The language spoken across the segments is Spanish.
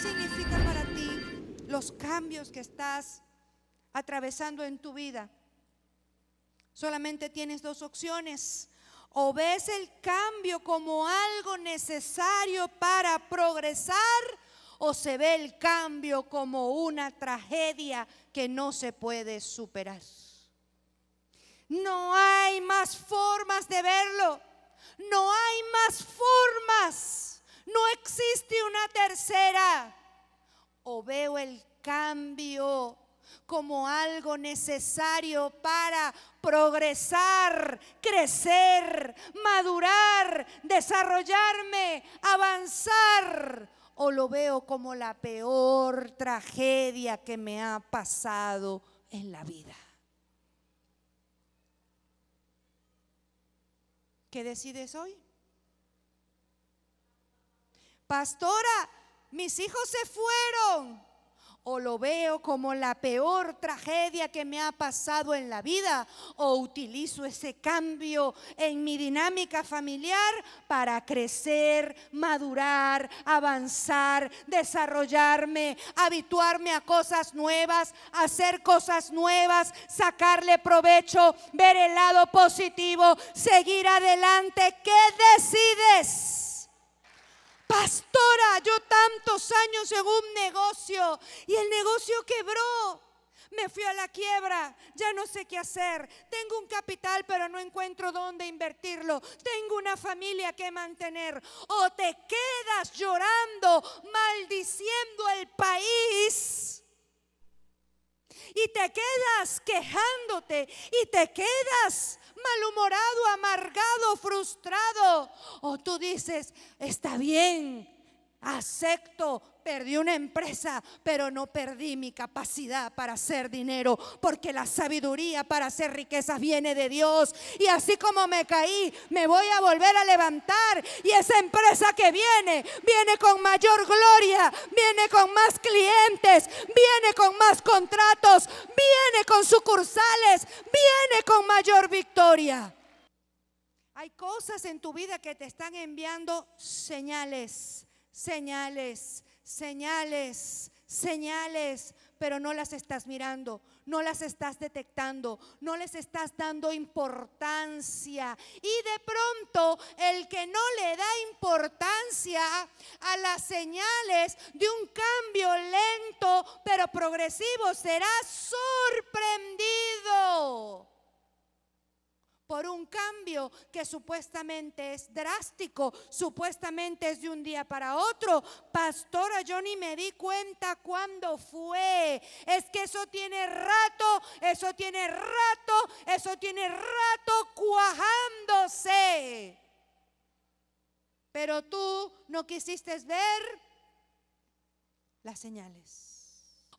significa para ti los cambios que estás atravesando en tu vida? Solamente tienes dos opciones. O ves el cambio como algo necesario para progresar o se ve el cambio como una tragedia que no se puede superar. No hay más formas de verlo. No hay más formas no existe una tercera. O veo el cambio como algo necesario para progresar, crecer, madurar, desarrollarme, avanzar. O lo veo como la peor tragedia que me ha pasado en la vida. ¿Qué decides hoy? pastora, mis hijos se fueron. O lo veo como la peor tragedia que me ha pasado en la vida. O utilizo ese cambio en mi dinámica familiar para crecer, madurar, avanzar, desarrollarme, habituarme a cosas nuevas, hacer cosas nuevas, sacarle provecho, ver el lado positivo, seguir adelante. ¿Qué decides? pastora, yo tantos años en un negocio y el negocio quebró. Me fui a la quiebra, ya no sé qué hacer. Tengo un capital, pero no encuentro dónde invertirlo. Tengo una familia que mantener. O te quedas llorando, maldiciendo el país y te quedas quejándote y te quedas malhumorado, amargado, frustrado. O tú dices, está bien, Acepto, perdí una empresa, pero no perdí mi capacidad para hacer dinero, porque la sabiduría para hacer riquezas viene de Dios. Y así como me caí, me voy a volver a levantar. Y esa empresa que viene, viene con mayor gloria, viene con más clientes, viene con más contratos, viene con sucursales, viene con mayor victoria. Hay cosas en tu vida que te están enviando señales señales, señales, señales, pero no las estás mirando, no las estás detectando, no les estás dando importancia. Y de pronto el que no le da importancia a las señales de un cambio lento pero progresivo será sorprendido por un cambio que supuestamente es drástico, supuestamente es de un día para otro. Pastora, yo ni me di cuenta cuándo fue. Es que eso tiene rato, eso tiene rato, eso tiene rato cuajándose. Pero tú no quisiste ver las señales.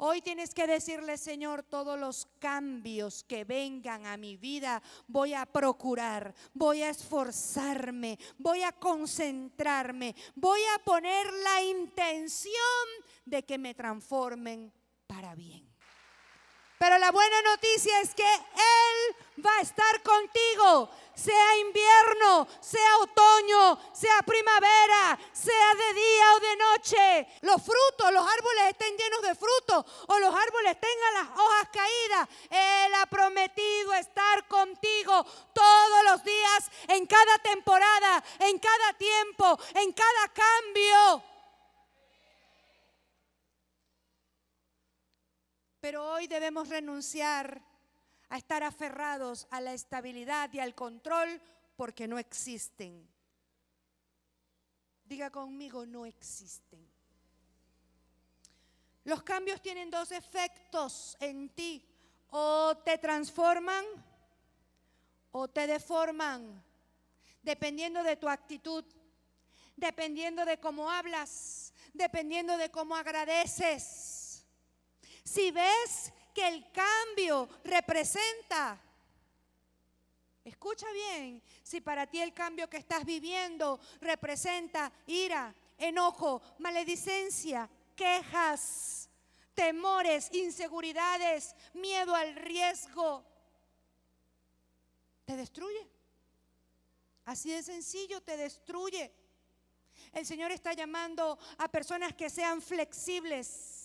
Hoy tienes que decirle, Señor, todos los cambios que vengan a mi vida, voy a procurar, voy a esforzarme, voy a concentrarme, voy a poner la intención de que me transformen para bien. Pero la buena noticia es que Él va a estar contigo, sea invierno, sea otoño, sea primavera, sea de los frutos, los árboles estén llenos de frutos o los árboles tengan las hojas caídas, Él ha prometido estar contigo todos los días, en cada temporada, en cada tiempo, en cada cambio. Pero hoy debemos renunciar a estar aferrados a la estabilidad y al control porque no existen. Diga conmigo, no existen. Los cambios tienen dos efectos en ti. O te transforman o te deforman, dependiendo de tu actitud, dependiendo de cómo hablas, dependiendo de cómo agradeces. Si ves que el cambio representa Escucha bien, si para ti el cambio que estás viviendo representa ira, enojo, maledicencia, quejas, temores, inseguridades, miedo al riesgo, te destruye. Así de sencillo, te destruye. El Señor está llamando a personas que sean flexibles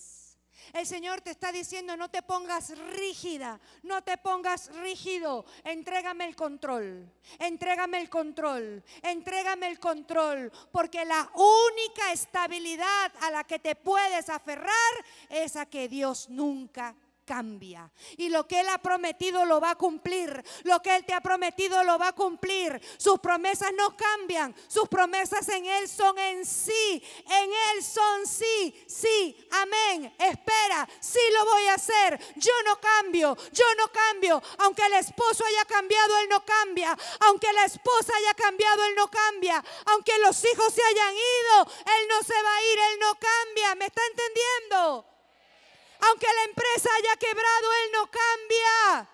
el Señor te está diciendo, no te pongas rígida, no te pongas rígido, entrégame el control, entrégame el control, entrégame el control, porque la única estabilidad a la que te puedes aferrar es a que Dios nunca cambia. Y lo que Él ha prometido lo va a cumplir. Lo que Él te ha prometido lo va a cumplir. Sus promesas no cambian. Sus promesas en Él son en sí. En Él son sí, sí hacer. Yo no cambio, yo no cambio. Aunque el esposo haya cambiado, él no cambia. Aunque la esposa haya cambiado, él no cambia. Aunque los hijos se hayan ido, él no se va a ir, él no cambia. ¿Me está entendiendo? Aunque la empresa haya quebrado, él no cambia.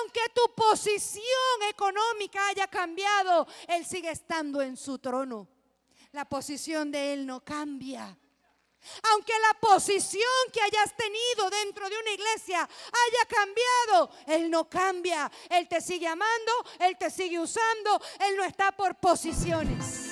Aunque tu posición económica haya cambiado, Él sigue estando en su trono. La posición de Él no cambia. Aunque la posición que hayas tenido dentro de una iglesia haya cambiado, Él no cambia. Él te sigue amando, Él te sigue usando, Él no está por posiciones.